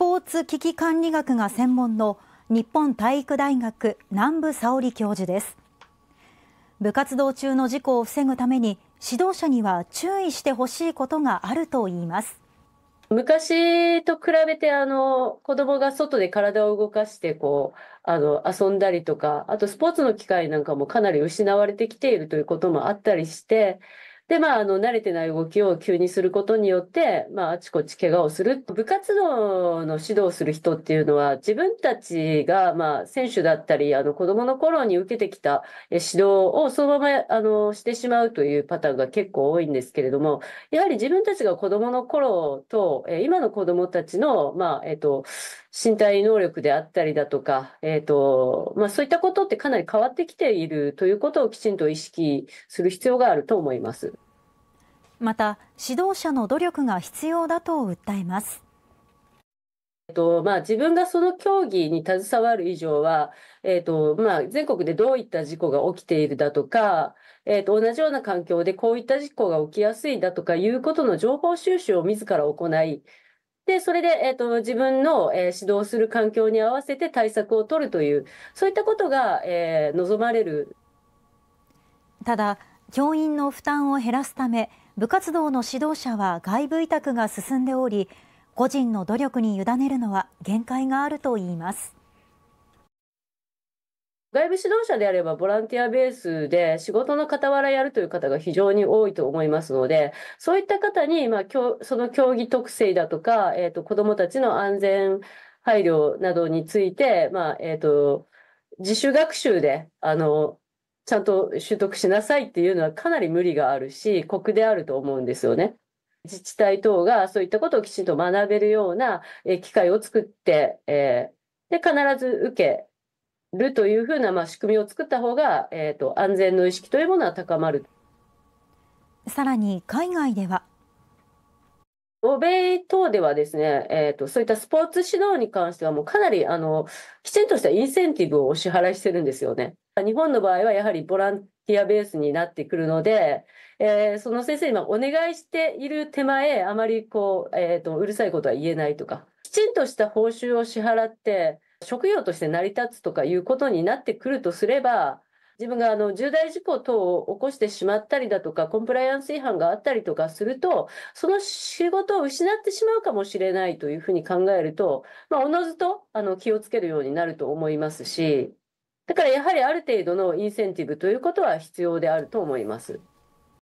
ポーツ危機管理学が専門の日本体育大学南部沙織教授です部活動中の事故を防ぐために指導者には注意してほしいことがあるといいます昔と比べてあの子供が外で体を動かしてこうあの遊んだりとかあとスポーツの機会なんかもかなり失われてきているということもあったりしてで、まあ、あの、慣れてない動きを急にすることによって、まあ、あちこち怪我をする。部活動の指導をする人っていうのは、自分たちが、まあ、選手だったり、あの、子供の頃に受けてきた指導をそのまま、あの、してしまうというパターンが結構多いんですけれども、やはり自分たちが子供の頃と、え今の子供たちの、まあ、えっ、と、身体能力であったりだとか、えっ、ー、と、まあそういったことってかなり変わってきているということをきちんと意識する必要があると思います。また指導者の努力が必要だと訴えます。えっとまあ、自分がその競技に携わる以上は、えっとまあ、全国でどういった事故が起きているだとか、えっと、同じような環境でこういった事故が起きやすいだとかいうことの情報収集を自ら行い、でそれで、えっと、自分の、え指導する環境に合わせて対策を取るという、そういったことが、えー、望まれる。ただ教員の負担を減らすため部活動の指導者は外部委託が進んでおり個人の努力に委ねるのは限界があるといいます。外部指導者であればボランティアベースで仕事の傍らやるという方が非常に多いと思いますので、そういった方に、まあ、その競技特性だとか、えっ、ー、と、子供たちの安全配慮などについて、まあ、えっ、ー、と、自主学習で、あの、ちゃんと取得しなさいっていうのはかなり無理があるし、酷であると思うんですよね。自治体等がそういったことをきちんと学べるような機会を作って、えー、で必ず受けるというふうな、まあ、仕組みを作った方が、えーと、安全の意識というものは高まる。さらに海外では欧米等ではですね、えーとそういったスポーツ指導に関してはもうかなりあのきちんとしたインセンティブをお支払いしてるんですよね。日本の場合はやはりボランティアベースになってくるので、えー、その先生にお願いしている手前、あまりこう、えっ、ー、と、うるさいことは言えないとか、きちんとした報酬を支払って、職業として成り立つとかいうことになってくるとすれば、自分があの重大事故等を起こしてしまったりだとか、コンプライアンス違反があったりとかすると、その仕事を失ってしまうかもしれないというふうに考えると、まあ、おのずとあの気をつけるようになると思いますし、だからやはりある程度のインセンティブということは必要であると思います。